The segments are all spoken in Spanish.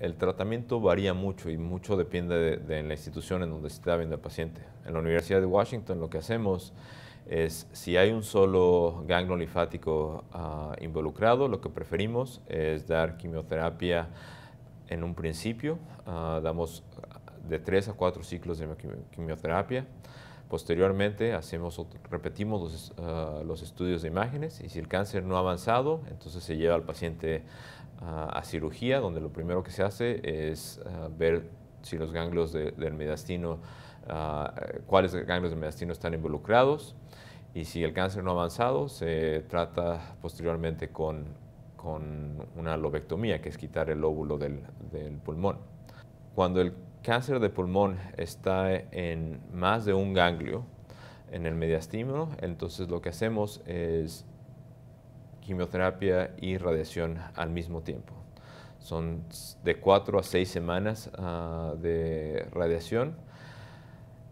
El tratamiento varía mucho y mucho depende de, la institución en donde se está viendo el paciente. En la Universidad de Washington lo que hacemos es, si hay un solo ganglio linfático ah, involucrado, lo que preferimos es dar quimioterapia en un principio. Ah, damos de tres a cuatro ciclos de quimioterapia. Posteriormente hacemos, repetimos ah, los, estudios de imágenes y si el cáncer no ha avanzado, entonces se lleva al paciente ah, a cirugía, donde lo primero que se hace es ah, ver si los ganglios del mediastino, cuáles ganglios del mediastino están involucrados y si el cáncer no ha avanzado, se trata posteriormente con, una lobectomía, que es quitar el óvulo del, pulmón. Cuando el cáncer de pulmón está en más de un ganglio en el mediastino, entonces lo que hacemos es quimioterapia y radiación al mismo tiempo. Son de cuatro a seis semanas ah, de radiación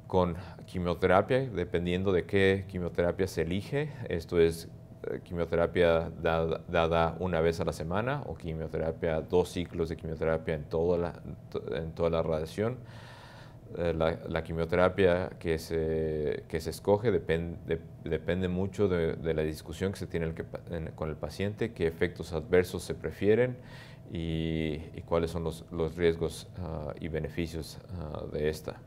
con quimioterapia, dependiendo de qué quimioterapia se elige. Esto es eh, quimioterapia dada, una vez a la semana o quimioterapia, dos ciclos de quimioterapia en toda la, en toda la radiación. Eh, la, quimioterapia que se, que se escoge depende mucho de, de, la discusión que se tiene con el paciente, qué efectos adversos se prefieren y, cuáles son los, los riesgos ah, y beneficios ah, de esta.